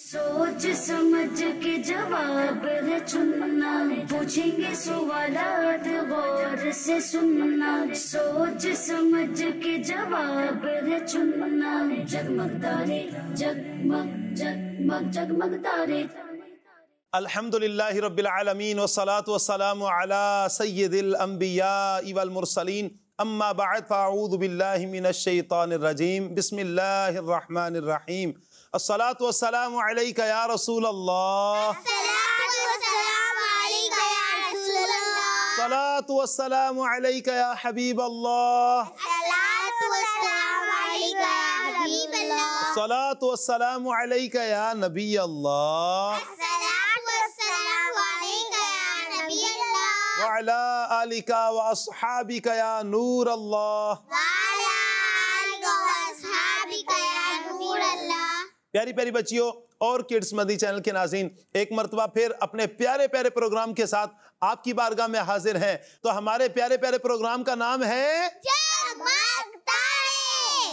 सोच समझ के जवाब है चुनना पूछेंगे सवालात गौर से सुनना सोच समझ के जवाब है चुनना जगमग तारे जगमग जगमग जगमग तारे अल्हम्दुलिल्लाहि रब्बिल आलमीन वस्सलातु वस्सलामु अला सय्यदिल अंबिया वल मुरसलीन अम्मा बाद फ़ाऊदु बिल्लाहि मिनश शैतानिर रजीम बिस्मिल्लाहिर रहमानिर रहीम الصلاة والسلام عليك يا رسول الله الصلاة والسلام عليك يا رسول الله الصلاة والسلام عليك يا حبيب الله الصلاة والسلام عليك يا حبيب الله الصلاة والسلام عليك يا نبي الله الصلاة والسلام عليك يا نبي الله وعلى آلك وأصحابك يا نور الله وعلى प्यारी प्यारी बच्चियों और किड्स मदी चैनल के नाजीन एक मरतबा फिर अपने प्यारे प्यारे प्रोग्राम के साथ आपकी बारगाह में हाजिर हैं तो हमारे प्यारे प्यारे प्रोग्राम का नाम है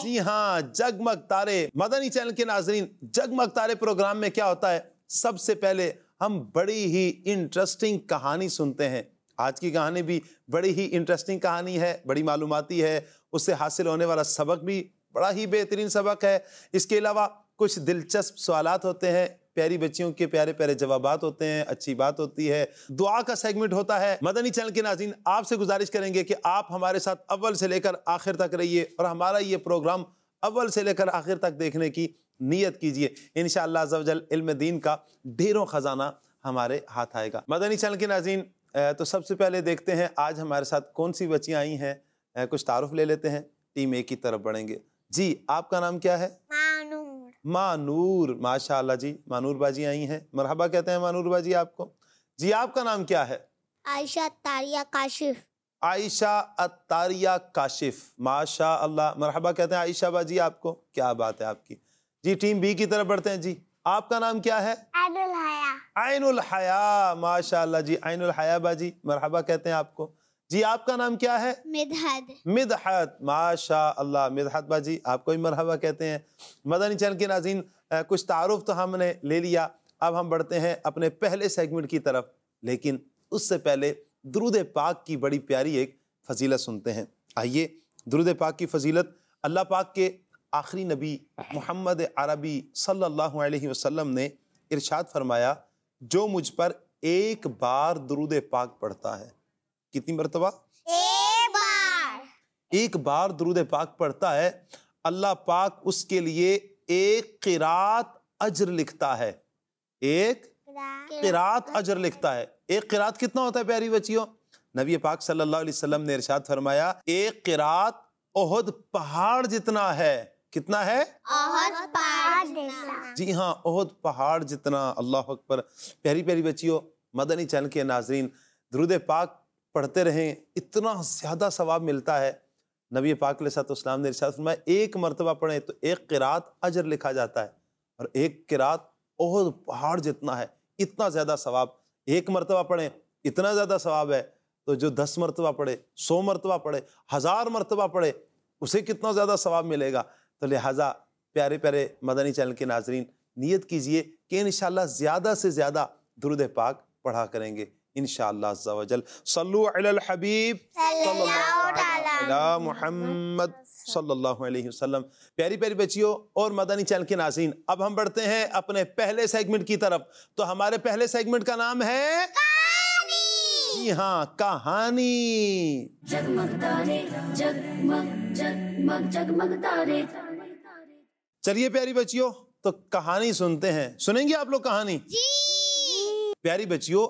जी हाँ जगमग तारे मदनी चैनल के नाजरीन जगमग तारे प्रोग्राम में क्या होता है सबसे पहले हम बड़ी ही इंटरेस्टिंग कहानी सुनते हैं आज की कहानी भी बड़ी ही इंटरेस्टिंग कहानी है बड़ी मालूमती है उससे हासिल होने वाला सबक भी बड़ा ही बेहतरीन सबक है इसके अलावा कुछ दिलचस्प सवाल होते हैं प्यारी बच्चियों के प्यारे प्यारे जवाब होते हैं अच्छी बात होती है दुआ का सेगमेंट होता है मदनी चैनल के नाजीन आपसे गुजारिश करेंगे कि आप हमारे साथ अव्वल से लेकर आखिर तक रहिए और हमारा ये प्रोग्राम अव्वल से लेकर आखिर तक देखने की नीयत कीजिए इन इल्म दीन का ढेरों ख़जाना हमारे हाथ आएगा मदनी चैनल के नाजीन तो सबसे पहले देखते हैं आज हमारे साथ कौन सी बच्चियाँ आई हैं कुछ तारफ़ ले लेते हैं टीम ए की तरफ बढ़ेंगे जी आपका नाम क्या है मानूर माशाल्लाह जी मानूर बाजी आई हैं मरहबा कहते हैं मानूर बाजी आपको जी आपका नाम क्या है आयशा तारिया काशिफ आयशा अतारिया काशिफ माशा अल्लाह मरहबा कहते हैं आयशा बाजी आपको क्या बात है आपकी जी टीम बी की तरफ बढ़ते हैं जी आपका नाम क्या है आइनुल हया हया माशा जी आइनुल हया बाजी मरहबा कहते हैं आपको जी आपका नाम क्या है मिदहत मिदहत माशा अल्लाह मिदहत बाजी आपको भी मरहबा कहते हैं मदनी चैनल के नाजीन कुछ तारुफ तो हमने ले लिया अब हम बढ़ते हैं अपने पहले सेगमेंट की तरफ लेकिन उससे पहले दरूद पाक की बड़ी प्यारी एक फजीलत सुनते हैं आइए दरुद पाक की फजीलत अल्लाह पाक के आखिरी नबी मोहम्मद अरबी सल्लल्लाहु अलैहि वसल्लम ने इरशाद फरमाया जो मुझ पर एक बार दरूद पाक पढ़ता है कितनी मरतबा एक बार एक बार दरूद पाक पढ़ता है अल्लाह पाक उसके लिए एक किरात अजर लिखता है एक किरात अजर लिखता है एक किरात कितना होता है प्यारी बच्चियों नबी पाक सल्लल्लाहु अलैहि वसल्लम ने इरशाद फरमाया एक किरात ओहद पहाड़ जितना है कितना है ओहद पहाड़ जितना जी हाँ ओहद पहाड़ जितना अल्लाह अकबर प्यारी प्यारी बच्चियों मदनी चैनल के नाजरीन द्रुद पाक पढ़ते रहें इतना ज़्यादा सवाब मिलता है नबी पाक सलाम ने इरशाद फरमाया एक मरतबा पढ़ें तो एक किरात अजर लिखा जाता है और एक किरात और पहाड़ जितना है इतना ज़्यादा सवाब एक मरतबा पढ़ें इतना ज़्यादा सवाब है तो जो दस मरतबा पढ़े सौ मरतबा पढ़े हज़ार मरतबा पढ़े उसे कितना ज़्यादा सवाब मिलेगा तो लिहाजा प्यारे प्यारे मदनी चैनल के नाजरीन नीयत कीजिए कि इन ज़्यादा से ज़्यादा दुरुद पाक पढ़ा करेंगे इन शजल सल्लुबीब मोहम्मद सल्लल्लाहु अलैहि वसल्लम प्यारी प्यारी बच्चियों और मदनी चैनल के नाजीन अब हम बढ़ते हैं अपने पहले सेगमेंट की तरफ तो हमारे पहले सेगमेंट का नाम है हाँ कहानी चलिए प्यारी बच्चियों तो कहानी सुनते हैं सुनेंगे आप लोग कहानी जी। प्यारी बच्चियों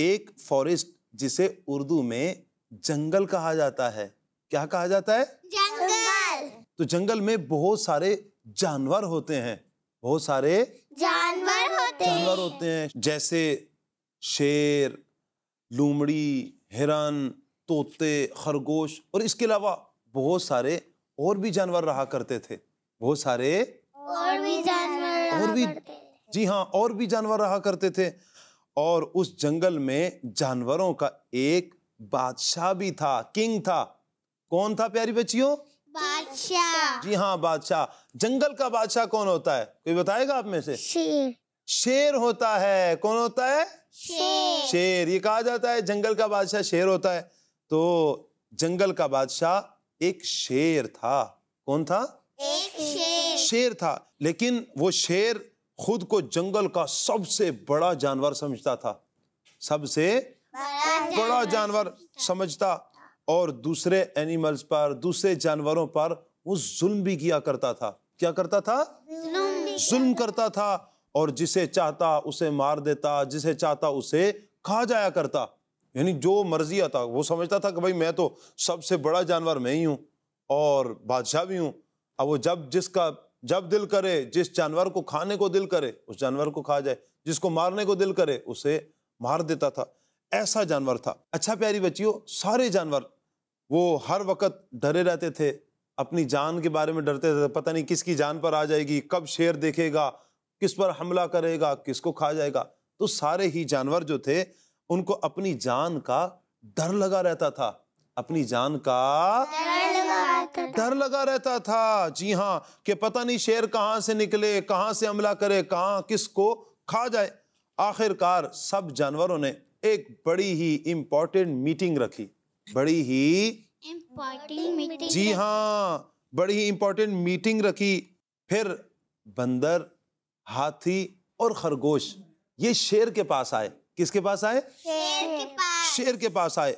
एक फॉरेस्ट जिसे उर्दू में जंगल कहा जाता है क्या कहा जाता है जंगल तो जंगल में बहुत सारे जानवर होते हैं बहुत सारे जानवर होते जानवर होते हैं जैसे शेर लूमड़ी हिरन तोते खरगोश और इसके अलावा बहुत सारे और भी जानवर रहा करते थे बहुत सारे और भी जानवर और भी जी हाँ और भी जानवर रहा करते थे और उस जंगल में जानवरों का एक बादशाह भी था किंग था कौन था प्यारी बच्चियों बादशाह जी हाँ बादशाह जंगल का बादशाह कौन होता है कोई बताएगा आप में से शेर शेर होता है कौन होता है शेर शेर ये कहा जाता है जंगल का बादशाह शेर होता है तो जंगल का बादशाह एक शेर था कौन था एक शेर शेर था लेकिन वो शेर खुद को जंगल का सबसे बड़ा जानवर समझता था सबसे बड़ा जानवर समझता और दूसरे एनिमल्स पर दूसरे जानवरों पर वो जुल्म भी किया करता था क्या करता था जुल्म करता था और जिसे चाहता उसे मार देता जिसे चाहता उसे खा जाया करता यानी जो मर्जी आता वो समझता था कि भाई मैं तो सबसे बड़ा जानवर मैं ही हूं और बादशाह भी हूँ अब वो जब जिसका जब दिल करे जिस जानवर को खाने को दिल करे उस जानवर को खा जाए जिसको मारने को दिल करे उसे मार देता था ऐसा जानवर था अच्छा प्यारी बच्चियों सारे जानवर वो हर वक्त डरे रहते थे अपनी जान के बारे में डरते थे पता नहीं किसकी जान पर आ जाएगी कब शेर देखेगा किस पर हमला करेगा किसको खा जाएगा तो सारे ही जानवर जो थे उनको अपनी जान का डर लगा रहता था अपनी जान का रहता था डर लगा रहता था जी हाँ कि पता नहीं शेर कहाँ से निकले कहाँ से हमला करे कहाँ किसको खा जाए आखिरकार सब जानवरों ने एक बड़ी ही इम्पोर्टेंट मीटिंग रखी बड़ी ही इम्पोर्टेंट मीटिंग जी हाँ बड़ी ही इम्पोर्टेंट मीटिंग रखी फिर बंदर हाथी और खरगोश ये शेर के पास आए किसके पास आए शेर के पास शेर के पास आए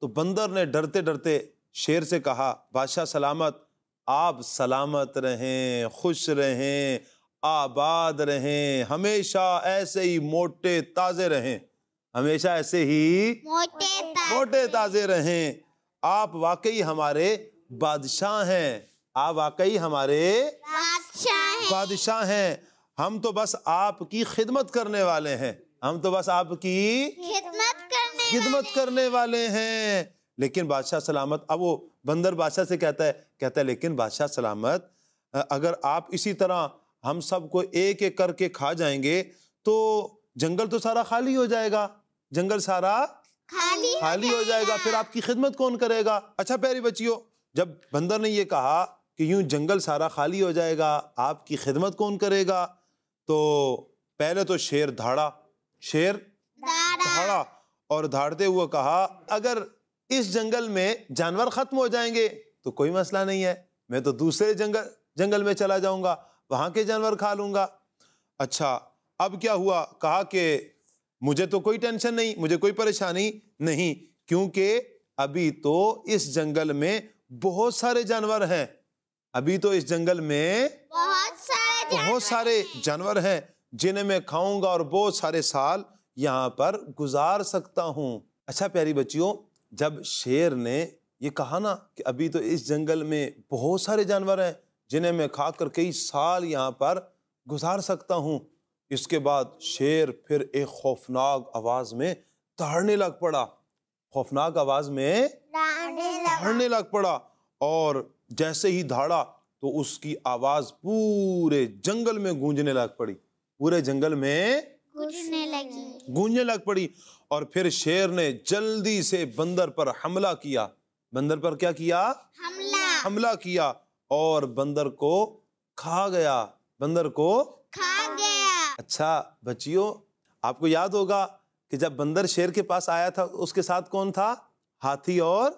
तो बंदर ने डरते डरते शेर से कहा बादशाह सलामत आप सलामत रहें खुश रहें आबाद रहें हमेशा ऐसे ही मोटे ताजे रहें हमेशा ऐसे ही मोटे ताजे, मोटे ताजे रहें आप वाकई हमारे बादशाह हैं आप वाकई हमारे बादशाह बादशाह हैं हम तो बस आपकी खिदमत करने वाले हैं हम तो बस आपकी खिदमत करने खिदमत करने वाले हैं लेकिन बादशाह सलामत अब वो बंदर बादशाह से कहता है कहता है लेकिन बादशाह सलामत अगर आप इसी तरह हम सबको एक एक करके खा जाएंगे तो जंगल तो सारा खाली हो जाएगा जंगल सारा खाली खाली हो जाएगा फिर आपकी खिदमत कौन करेगा अच्छा प्यारी बच्चियों जब बंदर ने ये कहा कि यूं जंगल सारा खाली हो जाएगा आपकी खिदमत कौन करेगा तो पहले तो शेर धाड़ा शेर धाड़ा और धाड़ते हुए कहा अगर इस जंगल में जानवर खत्म हो जाएंगे तो कोई मसला नहीं है मैं तो दूसरे जंगल जंगल में चला जाऊंगा वहां के जानवर खा लूंगा अच्छा अब क्या हुआ कहा कि मुझे तो कोई टेंशन नहीं मुझे कोई परेशानी नहीं क्योंकि अभी तो इस जंगल में बहुत सारे जानवर हैं अभी तो इस जंगल में बहुत सारे बहुत सारे जानवर हैं जिन्हें मैं खाऊंगा और बहुत सारे साल यहाँ पर गुजार सकता हूँ अच्छा प्यारी बच्चियों जब शेर ने ये कहा ना कि अभी तो इस जंगल में बहुत सारे जानवर हैं जिन्हें मैं खाकर कई साल यहाँ पर गुजार सकता हूँ इसके बाद शेर फिर एक खौफनाक आवाज़ में दहाड़ने लग पड़ा खौफनाक आवाज़ में दहाड़ने लग पड़ा और जैसे ही धाड़ा तो उसकी आवाज़ पूरे जंगल में गूंजने लग पड़ी पूरे जंगल में गूंजने लगी गूंजने लग पड़ी और फिर शेर ने जल्दी से बंदर पर हमला किया बंदर पर क्या किया हमला हमला किया और बंदर को खा गया बंदर को खा गया अच्छा बच्चियों आपको याद होगा कि जब बंदर शेर के पास आया था उसके साथ कौन था हाथी और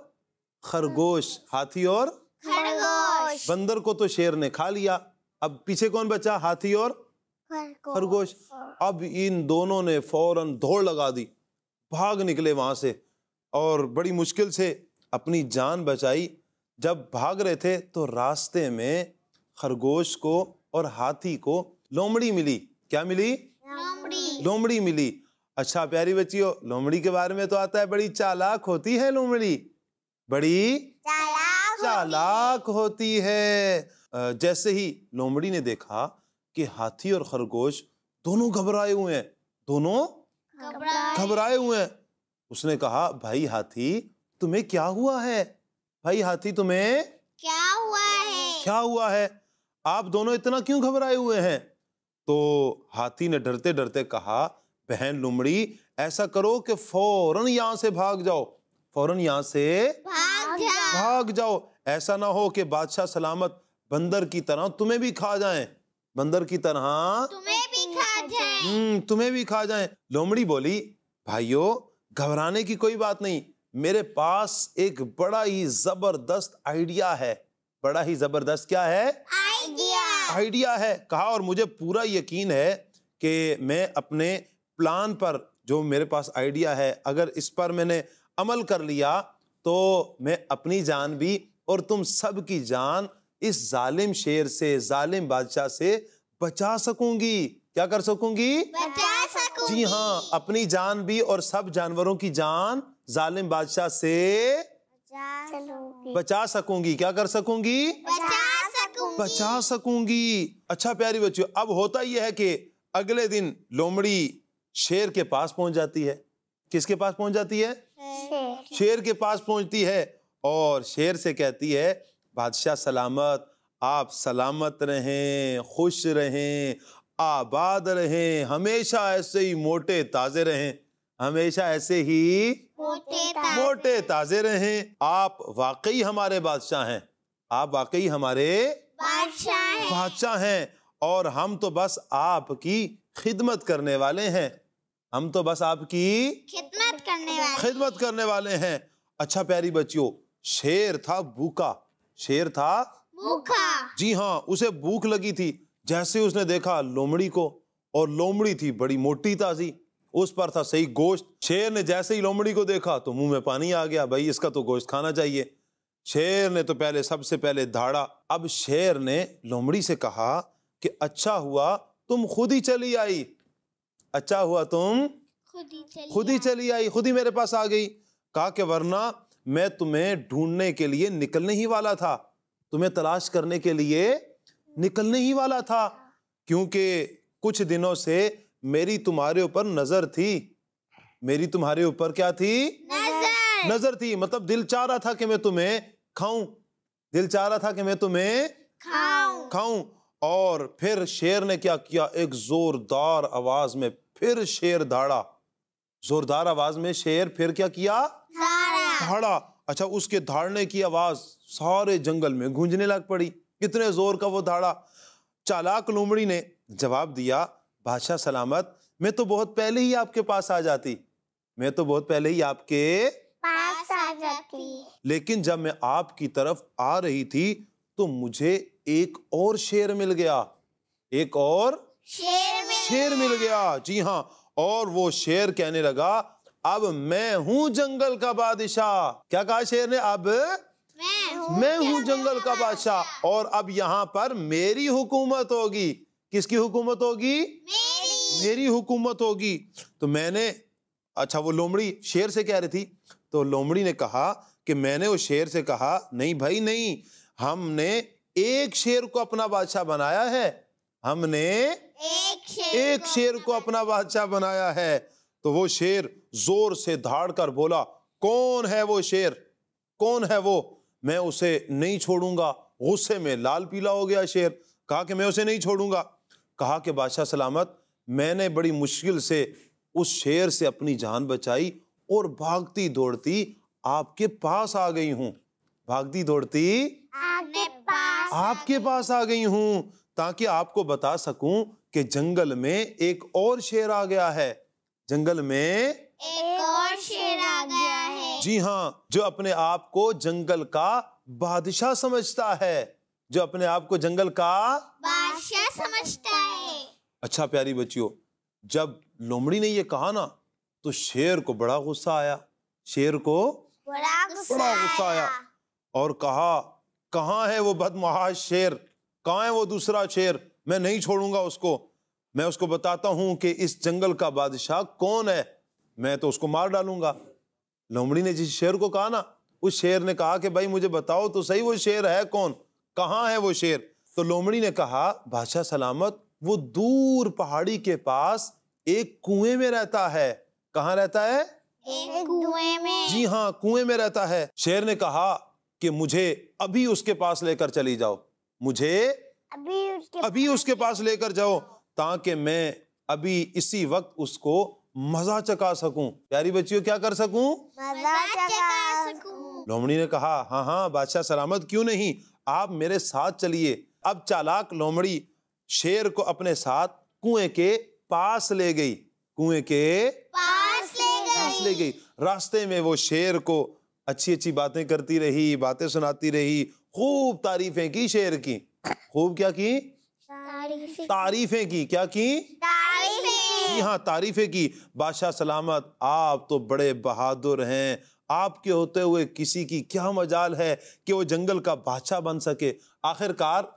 खरगोश हाथी और खरगोश बंदर को तो शेर ने खा लिया अब पीछे कौन बचा हाथी और खरगोश अब इन दोनों ने फौरन दौड़ लगा दी भाग निकले वहाँ से और बड़ी मुश्किल से अपनी जान बचाई जब भाग रहे थे तो रास्ते में खरगोश को और हाथी को लोमड़ी मिली क्या मिली लोमड़ी मिली अच्छा प्यारी बच्चियों लोमड़ी के बारे में तो आता है बड़ी चालाक होती है लोमड़ी बड़ी चालाक, चालाक होती है जैसे ही लोमड़ी ने देखा कि हाथी और खरगोश दोनों घबराए हुए हैं दोनों घबराए हुए हैं उसने कहा भाई हाथी तुम्हें क्या हुआ है भाई हाथी तुम्हें क्या हुआ है क्या हुआ है आप दोनों इतना क्यों घबराए हुए हैं तो हाथी ने डरते डरते कहा बहन लुमड़ी ऐसा करो कि फौरन यहां से भाग जाओ फौरन यहां से भाग जाओ भाग जाओ ऐसा ना हो कि बादशाह सलामत बंदर की तरह तुम्हें भी खा जाए बंदर की तरह तुम्हें हम्म, तुम्हें भी खा जाए लोमड़ी बोली भाइयों घबराने की कोई बात नहीं मेरे पास एक बड़ा ही जबरदस्त आइडिया है बड़ा ही जबरदस्त क्या है आइडिया आइडिया है कहा और मुझे पूरा यकीन है कि मैं अपने प्लान पर जो मेरे पास आइडिया है अगर इस पर मैंने अमल कर लिया तो मैं अपनी जान भी और तुम सब की जान इस जालिम शेर से जालिम बादशाह से बचा सकूंगी क्या कर सकूंगी बचा सकूंगी जी हाँ अपनी जान भी और सब जानवरों की जान जालिम बादशाह से बचा, सकूंगी क्या कर सकूंगी बचा सकूंगी बचा सकूंगी अच्छा प्यारी बच्चों अब होता यह है कि अगले दिन लोमड़ी शेर के पास पहुंच जाती है किसके पास पहुंच जाती है शेर, शेर के पास पहुंचती है और शेर से कहती है बादशाह सलामत आप सलामत रहें खुश रहें आबाद रहें हमेशा ऐसे ही मोटे ताजे रहें हमेशा ऐसे ही मोटे ताजे, मोटे ताजे रहें आप वाकई हमारे बादशाह हैं आप वाकई हमारे बादशाह हैं बादशाह हैं और हम तो बस आपकी खिदमत करने वाले हैं हम तो बस आपकी खिदमत करने वाले खिदमत करने वाले हैं अच्छा प्यारी बच्चियों शेर था भूखा शेर था भूखा जी हाँ उसे भूख लगी थी जैसे उसने देखा लोमड़ी को और लोमड़ी थी बड़ी मोटी ताजी उस पर था सही गोश्त शेर ने जैसे ही लोमड़ी को देखा तो मुंह में पानी आ गया भाई इसका तो गोश्त खाना चाहिए शेर ने तो पहले सबसे पहले धाड़ा अब शेर ने लोमड़ी से कहा कि अच्छा हुआ तुम खुद ही चली आई अच्छा हुआ तुम खुद ही चली, आई खुद ही मेरे पास आ गई कहा कि वरना मैं तुम्हें ढूंढने के लिए निकलने ही वाला था तुम्हें तलाश करने के लिए निकलने ही वाला था क्योंकि कुछ दिनों से मेरी तुम्हारे ऊपर नजर थी मेरी तुम्हारे ऊपर क्या थी नजर थी मतलब दिल चाह रहा था कि मैं तुम्हें खाऊं दिल चाह रहा था कि मैं तुम्हें खाऊं खाऊं और फिर शेर ने क्या किया एक जोरदार आवाज में फिर शेर धाड़ा जोरदार आवाज में शेर फिर क्या किया धाड़ा अच्छा उसके धाड़ने की आवाज सारे जंगल में गूंजने लग पड़ी कितने जोर का वो धाड़ा चालाक लोमड़ी ने जवाब दिया बादशाह सलामत मैं तो बहुत पहले ही आपके पास आ जाती मैं तो बहुत पहले ही आपके पास आ जाती लेकिन जब मैं आपकी तरफ आ रही थी तो मुझे एक और शेर मिल गया एक और शेर मिल, शेर मिल गया जी हाँ और वो शेर कहने लगा अब मैं हूं जंगल का बादशाह क्या कहा शेर ने अब मैं हूं जंगल का बादशाह और अब यहाँ पर मेरी हुकूमत होगी किसकी हुकूमत होगी मेरी हुकूमत होगी तो मैंने अच्छा वो लोमड़ी शेर से कह रही थी तो लोमड़ी ने कहा कि मैंने उस शेर से कहा नहीं भाई नहीं हमने एक शेर को अपना बादशाह बनाया है हमने एक शेर, एक को, शेर को अपना बादशाह बनाया है तो वो शेर जोर से धाड़ कर बोला कौन है वो शेर कौन है वो मैं उसे नहीं छोड़ूंगा गुस्से में लाल पीला हो गया शेर कहा कि मैं उसे नहीं छोड़ूंगा कहा कि बादशाह सलामत मैंने बड़ी मुश्किल से उस शेर से अपनी जान बचाई और भागती दौड़ती आपके पास आ गई हूँ भागती दौड़ती आपके पास आपके पास आ गई हूँ ताकि आपको बता सकूं कि जंगल में एक और शेर आ गया है जंगल में एक और शेर आ गया है जी हाँ जो अपने आप को जंगल का बादशाह समझता है जो अपने आप को जंगल का बादशाह समझता है अच्छा प्यारी बच्चियों जब लोमड़ी ने ये कहा ना तो शेर को बड़ा गुस्सा आया शेर को बड़ा गुस्सा आया।, आया और कहा कहा है वो बदमाश शेर कहा है वो दूसरा शेर मैं नहीं छोड़ूंगा उसको मैं उसको बताता हूं कि इस जंगल का बादशाह कौन है मैं तो उसको मार डालूंगा लोमड़ी ने जिस शेर को कहा ना उस शेर ने कहा कि भाई मुझे बताओ तो सही वो शेर है कौन कहाँ है वो शेर तो लोमड़ी ने कहा बादशाह सलामत वो दूर पहाड़ी के पास एक कुएं में रहता है कहाँ रहता है कुएं में जी हाँ कुएं में रहता है शेर ने कहा कि मुझे अभी उसके पास लेकर चली जाओ मुझे अभी उसके अभी उसके पास लेकर जाओ ताकि मैं अभी इसी वक्त उसको मजा चका सकूं प्यारी बच्चियों क्या कर सकूं मजा चका सकूं लोमड़ी ने कहा हाँ हाँ बादशाह सलामत क्यों नहीं आप मेरे साथ चलिए अब चालाक लोमड़ी शेर को अपने साथ कुएं के पास ले गई कुएं के पास ले गई पास ले गई रास्ते में वो शेर को अच्छी अच्छी बातें करती रही बातें सुनाती रही खूब तारीफें की शेर की खूब क्या की तारीफें की क्या की जी हाँ तारीफें की बादशाह सलामत आप तो बड़े बहादुर हैं आपके होते हुए किसी की क्या मजाल है कि वो जंगल का बादशाह बन सके आखिरकार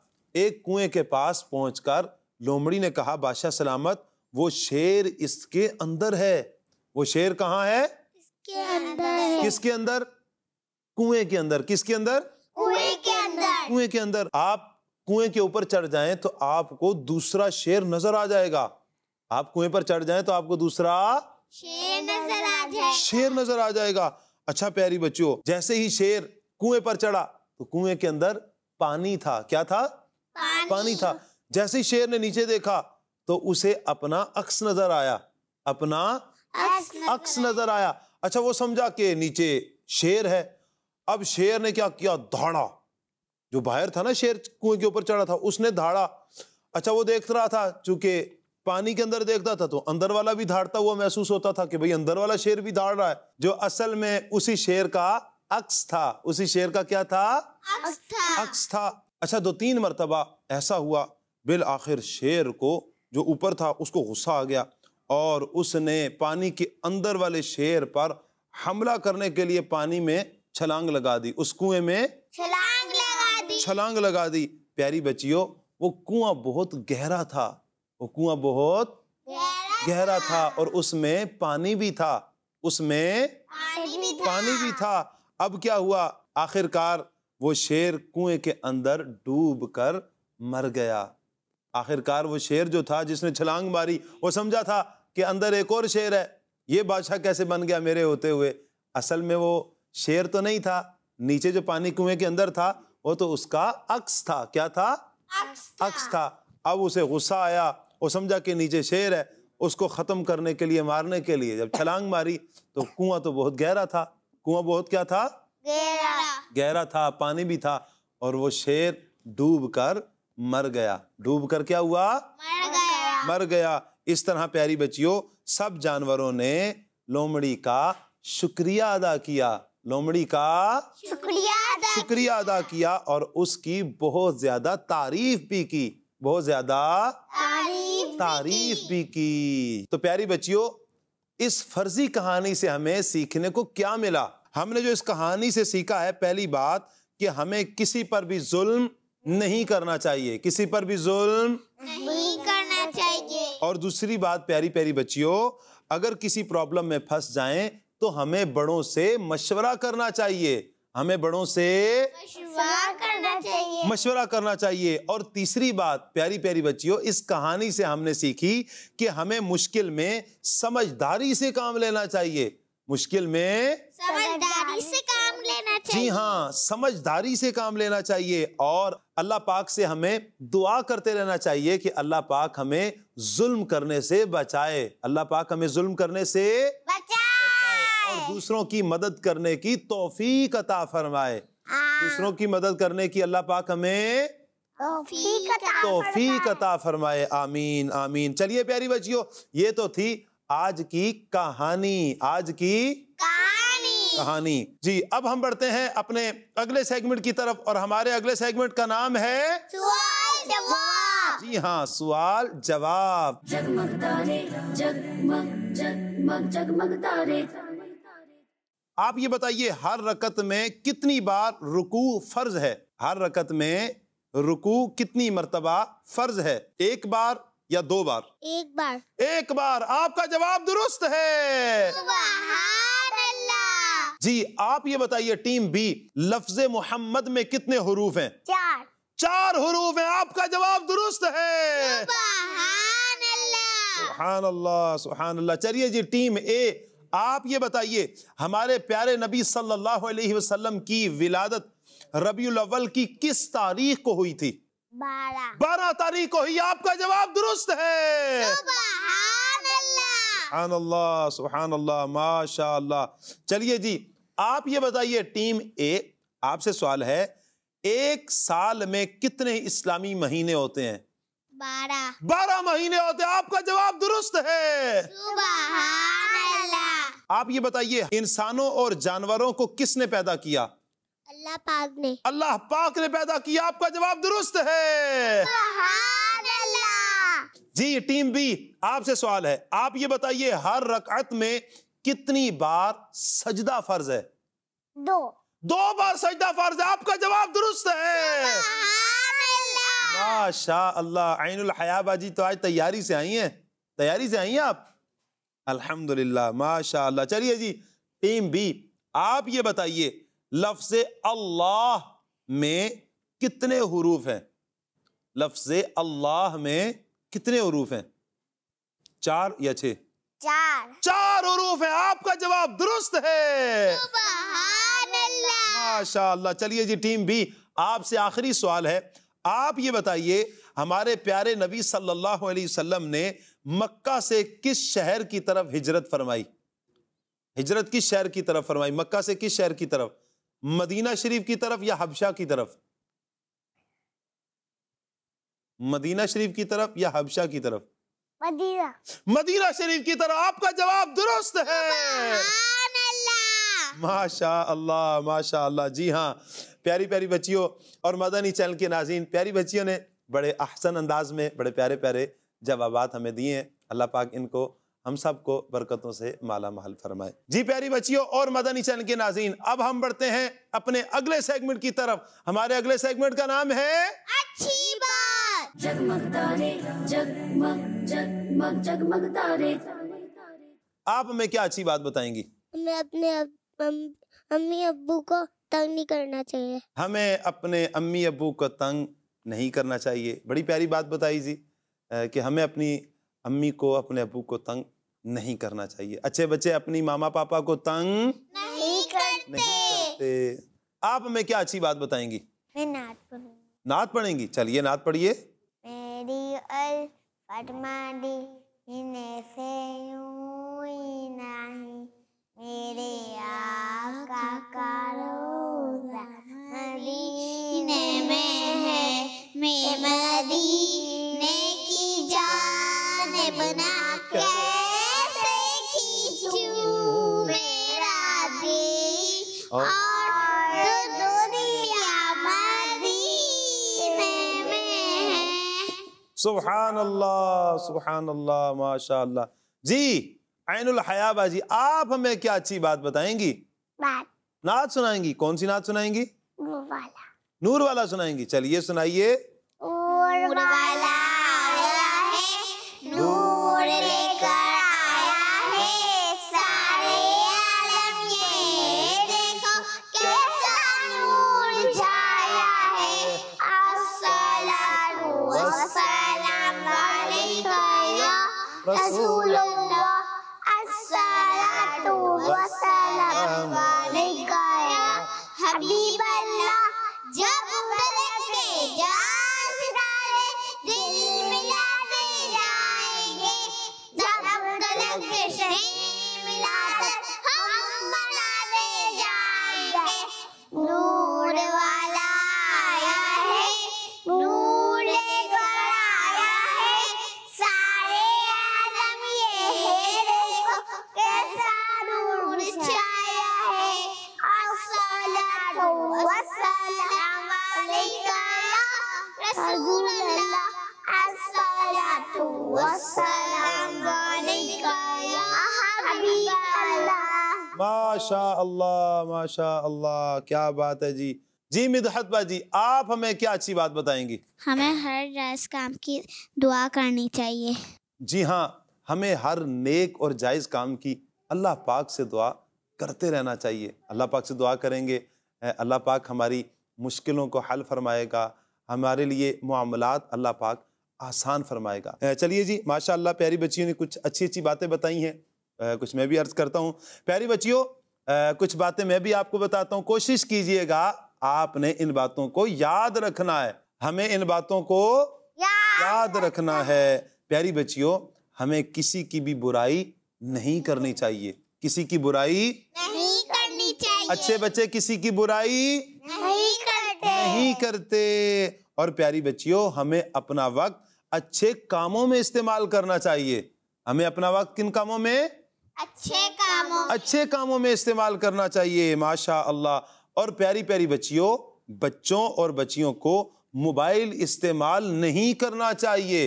एक कुएं के पास पहुंचकर लोमड़ी ने कहा बादशाह सलामत वो शेर इसके अंदर है वो शेर कहाँ है इसके अंदर किसके अंदर कुएं के अंदर किसके अंदर कुएं के अंदर कुएं के अंदर आप कुएं के ऊपर चढ़ जाएं तो आपको दूसरा शेर नजर आ जाएगा आप कुएं पर चढ़ जाएं तो आपको दूसरा शेर नजर आ जाएगा शेर नजर आ जाएगा अच्छा प्यारी बच्चों जैसे ही शेर कुएं पर चढ़ा तो कुएं के अंदर पानी था क्या था पानी, पानी था जैसे ही शेर ने नीचे देखा तो उसे अपना अक्स नजर आया अपना अक्स नजर, अक्स नजर आया अच्छा वो समझा के नीचे शेर है अब शेर ने क्या किया धाड़ा जो बाहर था ना शेर कुएं के ऊपर चढ़ा था उसने धाड़ा अच्छा वो देख रहा था चूंकि पानी के अंदर देखता था तो अंदर वाला भी धाड़ता हुआ महसूस होता था कि भाई अंदर वाला शेर भी धाड़ रहा है जो असल में उसी शेर का अक्स था उसी शेर का क्या था अक्स था अच्छा दो तो तीन मरतबा ऐसा हुआ बिल आखिर शेर को जो ऊपर था उसको गुस्सा आ गया और उसने पानी के अंदर वाले शेर पर हमला करने के लिए पानी में छलांग लगा दी उस कुएं में छलांग लगा दी छलांग लगा दी प्यारी बच्चियों वो कुआं बहुत गहरा था वो कुआं बहुत गहरा था और उसमें पानी भी था उसमें पानी भी था, पानी भी था। अब क्या हुआ आखिरकार वो शेर कुएं के अंदर डूब कर मर गया आखिरकार वो शेर जो था जिसने छलांग मारी वो समझा था कि अंदर एक और शेर है ये बादशाह कैसे बन गया मेरे होते हुए असल में वो शेर तो नहीं था नीचे जो पानी कुएं के अंदर था वो तो उसका अक्स था क्या था अक्स था, अक्स था। अब उसे गुस्सा आया वो समझा कि नीचे शेर है उसको ख़त्म करने के लिए मारने के लिए जब छलांग मारी तो कुआं तो बहुत गहरा था कुआं बहुत क्या था गहरा गहरा था पानी भी था और वो शेर डूब कर मर गया डूब कर क्या हुआ मर गया मर गया इस तरह प्यारी बच्चियों सब जानवरों ने लोमड़ी का शुक्रिया अदा किया लोमड़ी का शुक्रिया अदा शुक्रिया अदा किया और उसकी बहुत ज्यादा तारीफ भी की बहुत ज्यादा तारीफ तारीफ भी की तो प्यारी बच्चियों इस फर्जी कहानी से हमें सीखने को क्या मिला हमने जो इस कहानी से सीखा है पहली बात कि हमें किसी पर भी जुल्म नहीं करना चाहिए किसी पर भी जुल्म नहीं करना चाहिए और दूसरी बात प्यारी प्यारी बच्चियों अगर किसी प्रॉब्लम में फंस जाएं तो हमें बड़ों से मशवरा करना चाहिए हमें बड़ों से करना चाहिए मशवरा करना चाहिए और तीसरी बात प्यारी प्यारी बच्चियों इस कहानी से हमने सीखी कि हमें मुश्किल में समझदारी से काम लेना चाहिए मुश्किल में समझदारी से काम लेना चाहिए जी हाँ समझदारी से काम लेना चाहिए और अल्लाह पाक से हमें दुआ करते रहना चाहिए कि अल्लाह पाक हमें जुल्म करने से बचाए अल्लाह पाक हमें जुल्म करने से और दूसरों की मदद करने की तोफीक अता फरमाए हाँ। दूसरों की मदद करने की अल्लाह पाक हमें तोफीक अता फरमाए आमीन आमीन चलिए प्यारी बच्चियों ये तो थी आज की कहानी आज की कहानी जी अब हम बढ़ते हैं अपने अगले सेगमेंट की तरफ और हमारे अगले सेगमेंट का नाम है जी हाँ सवाल जवाब जगमग तारे जगमग जगमग जगमग तारे आप ये बताइए हर रकत में कितनी बार रुकू फर्ज है हर रकत में रुकू कितनी मरतबा फर्ज है एक बार या दो बार एक बार एक बार आपका जवाब दुरुस्त है जी आप ये बताइए टीम बी लफ्ज मोहम्मद में कितने हरूफ हैं चार चार हरूफ हैं आपका जवाब दुरुस्त है सुबहान अल्लाह सुबहान अल्लाह चलिए जी टीम ए आप ये बताइए हमारे प्यारे नबी सल्लल्लाहु अलैहि वसल्लम की विलादत रबी अव्वल की किस तारीख को हुई थी बारह बारह तारीख को ही आपका जवाब दुरुस्त है अल्लाह अल्लाह माशा अल्लाह चलिए जी आप ये बताइए टीम ए आपसे सवाल है एक साल में कितने इस्लामी महीने होते हैं बारह बारह महीने होते हैं आपका जवाब दुरुस्त है सुबहान अल्लाह आप ये बताइए इंसानों और जानवरों को किसने पैदा किया अल्लाह पाक ने अल्लाह पाक ने पैदा किया आपका जवाब दुरुस्त है जी टीम बी आपसे सवाल है आप ये बताइए हर रकअत में कितनी बार सजदा फर्ज है दो दो बार सजदा फर्ज है आपका जवाब दुरुस्त है माशा अल्लाह आइनुल हयाबाजी तो आज तैयारी से आई हैं तैयारी से आई हैं आप अल्हम्दुलिल्लाह माशाल्लाह चलिए जी टीम बी आप ये बताइए लफ्ज अल्लाह में कितने हरूफ हैं लफ्ज अल्लाह में कितने हरूफ हैं चार या छः चार चार हरूफ है आपका जवाब दुरुस्त है माशाल्लाह चलिए जी टीम बी आपसे आखिरी सवाल है आप ये बताइए हमारे प्यारे नबी सल्लल्लाहु अलैहि वसल्लम ने मक्का से किस शहर की तरफ हिजरत फरमाई हिजरत किस शहर की तरफ फरमाई मक्का से किस शहर की तरफ मदीना शरीफ की तरफ या हबशा की तरफ मदीना शरीफ की तरफ या हबशा की तरफ मदीना मदीना शरीफ की तरफ आपका जवाब दुरुस्त है माशा अल्लाह माशा अल्लाह जी हाँ प्यारी प्यारी बच्चियों और मदनी चैनल के नाजीन प्यारी बच्चियों ने बड़े अहसन अंदाज में बड़े प्यारे प्यारे जवाबात हमें दिए हैं अल्लाह पाक इनको हम सबको बरकतों से माला माल फरमाए जी प्यारी बच्चियों और मदनी चैनल के नाजीन अब हम बढ़ते हैं अपने अगले सेगमेंट की तरफ हमारे अगले सेगमेंट का नाम है अच्छी बात जगमग जगमग जगमग आप हमें क्या अच्छी बात बताएंगी हमें अपने अम्मी अबू को तंग नहीं करना चाहिए हमें अपने अम्मी अबू को तंग नहीं करना चाहिए बड़ी प्यारी बात बताई जी कि हमें अपनी अम्मी को अपने अबू को तंग नहीं करना चाहिए अच्छे बच्चे अपनी मामा पापा को तंग नहीं करते, नहीं करते। आप हमें क्या अच्छी बात बताएंगी मैं नात पढ़ूंगी नात पढ़ेंगी चलिए नात पढ़िए मेरी अल फटमाडी से नहीं मेरे आका का मदीने में है मैं मदीने सुबहान अल्लाह सुबहान अल्लाह माशा जी आइनुल हया बाजी आप हमें क्या अच्छी बात बताएंगी नाच सुनाएंगी कौन सी नाच सुनाएंगी वाला। नूर वाला सुनाएंगी चलिए सुनाइए वाला माशा अल्लाह क्या बात है जी जी मिदहत जी आप हमें क्या अच्छी बात बताएंगी हमें हर जायज काम की दुआ करनी चाहिए जी हाँ हमें हर नेक और जायज काम की अल्लाह पाक से दुआ करते रहना चाहिए अल्लाह पाक से दुआ करेंगे अल्लाह पाक हमारी मुश्किलों को हल फरमाएगा हमारे लिए मामला अल्लाह पाक आसान फरमाएगा चलिए जी माशा प्यारी बच्चियों ने कुछ अच्छी अच्छी बातें बताई हैं कुछ मैं भी अर्ज़ करता हूँ प्यारी बच्चियों कुछ बातें मैं भी आपको बताता हूं कोशिश कीजिएगा आपने इन बातों को याद रखना है हमें इन बातों को याद, याद रखना है प्यारी बच्चियों हमें किसी की भी बुराई नहीं करनी चाहिए किसी की बुराई नहीं करनी चाहिए अच्छे बच्चे किसी की बुराई नहीं करते नहीं करते और प्यारी बच्चियों हमें अपना वक्त अच्छे कामों में इस्तेमाल करना चाहिए हमें अपना वक्त किन कामों में अच्छे कामों अच्छे कामों में इस्तेमाल करना चाहिए माशा अल्लाह और प्यारी प्यारी बच्चियों बच्चों और बच्चियों को मोबाइल इस्तेमाल नहीं करना चाहिए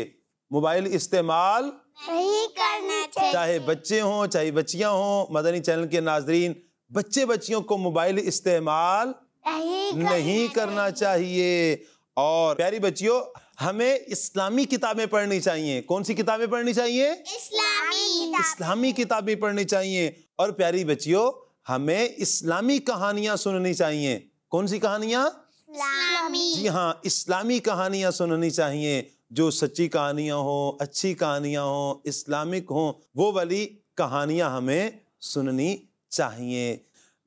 मोबाइल इस्तेमाल नहीं करना चाहिए चाहे बच्चे हों चाहे बच्चियां हों मदनी चैनल के नाजरीन बच्चे बच्चियों को मोबाइल इस्तेमाल नहीं नहीं करना चाहिए और प्यारी बच्चियों हमें इस्लामी किताबें पढ़नी चाहिए कौन सी किताबें पढ़नी चाहिए इस्लामी इस्लामी किताबें पढ़नी चाहिए और प्यारी बच्चियों हमें इस्लामी कहानियां सुननी चाहिए कौन सी कहानियां जी हाँ इस्लामी कहानियां सुननी चाहिए जो सच्ची कहानियां हो अच्छी कहानियां हो इस्लामिक हो वो वाली कहानियां हमें सुननी चाहिए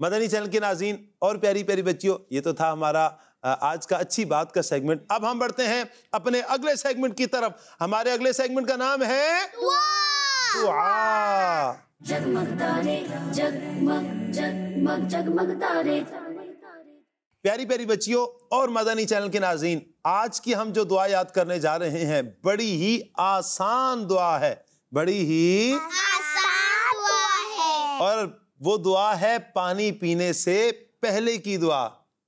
मदनी चैनल के नाजीन और प्यारी प्यारी बच्चियों ये तो था हमारा आज का अच्छी बात का सेगमेंट अब हम बढ़ते हैं अपने अगले सेगमेंट की तरफ हमारे अगले सेगमेंट का नाम है प्यारी प्यारी बच्चियों और मदानी चैनल के नाजीन आज की हम जो दुआ याद करने जा रहे हैं बड़ी ही आसान दुआ है बड़ी ही आसान दुआ है और वो दुआ है पानी पीने से पहले की दुआ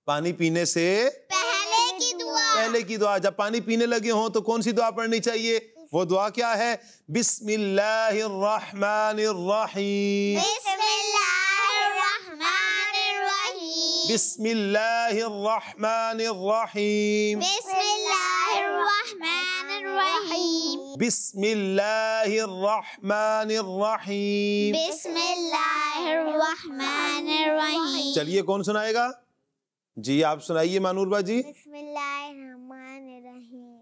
पानी पीने से पहले की दुआ पहले की दुआ जब पानी पीने लगे हों तो कौन सी दुआ पढ़नी चाहिए वो दुआ क्या है बिस्मिल्लाहिर्रहमानिर्रहीम बिस्मिल्लाहिर्रहमानिर्रहीम चलिए कौन सुनाएगा जी आप सुनाइए मानूरबा जी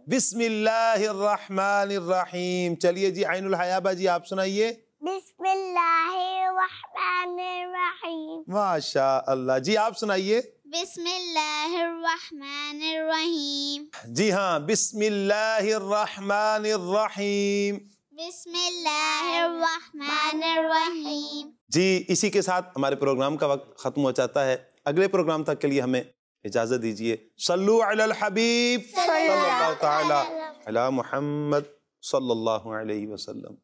बिस्मिल्लाहिर्रहमानिर्रहीम चलिए जी आइनुल हयाबा जी आप सुनाइए बिस्मिल्लाहिर्रहमानिर्रहीम माशा अल्लाह जी आप सुनाइए बिस्मिल्लाहिर्रहमानिर्रहीम जी हाँ बिस्मिल्लाहिर्रहमानिर्रहीम बिस्मिल्लाहिर्रहमानिर्रहीम जी इसी के साथ हमारे प्रोग्राम का वक्त खत्म हो जाता है अगले प्रोग्राम तक के लिए हमें इजाज़त दीजिए सल्लु अल हबीब सल्लल्लाहु मोहम्मद सल्लल्लाहु अलैहि वसल्लम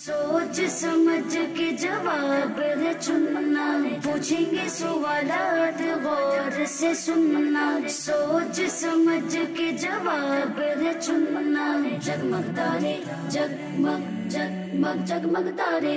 सोच समझ के जवाब है चुनना पूछेंगे सवालात गौर से सुनना सोच समझ के जवाब चुनना जगमग तारे जगमग जगमग जगमग तारे